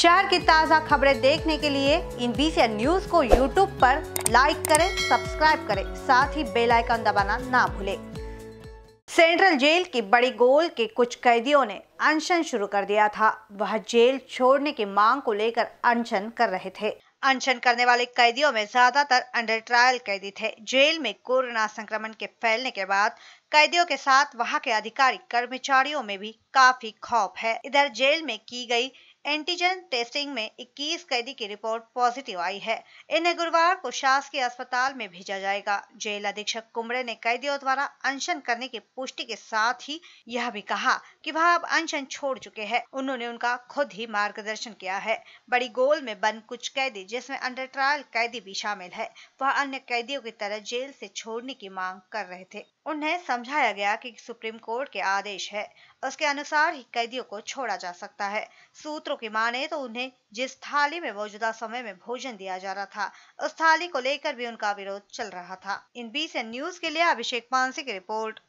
शहर की ताज़ा खबरें देखने के लिए इन बीसी न्यूज को यूट्यूब पर लाइक करें सब्सक्राइब करें साथ ही बेल आइकन दबाना ना भूलें सेंट्रल जेल की बड़ी गोल के कुछ कैदियों ने अनशन शुरू कर दिया था वह जेल छोड़ने की मांग को लेकर अनशन कर रहे थे अनशन करने वाले कैदियों में ज्यादातर अंडर ट्रायल कैदी थे जेल में कोरोना संक्रमण के फैलने के बाद कैदियों के साथ वहां के अधिकारी कर्मचारियों में भी काफी खौफ है इधर जेल में की गई एंटीजन टेस्टिंग में 21 कैदी की रिपोर्ट पॉजिटिव आई है इन्हें गुरुवार को शासकीय अस्पताल में भेजा जाएगा जेल अधीक्षक कुमड़े ने कैदियों द्वारा अनशन करने की पुष्टि के साथ ही यह भी कहा कि वह अब अनशन छोड़ चुके हैं उन्होंने उनका खुद ही मार्गदर्शन किया है बड़ी गोल में बंद कुछ कैदी जिसमे अंडर ट्रायल कैदी भी शामिल है वह अन्य कैदियों की तरह जेल ऐसी छोड़ने की मांग कर रहे थे उन्हें समझाया गया की सुप्रीम कोर्ट के आदेश है उसके अनुसार ही कैदियों को छोड़ा जा सकता है सूत्र सूत्रों की माने तो उन्हें जिस थाली में मौजूदा समय में भोजन दिया जा रहा था उस थाली को लेकर भी उनका विरोध चल रहा था इन बीस न्यूज के लिए अभिषेक मानसी की रिपोर्ट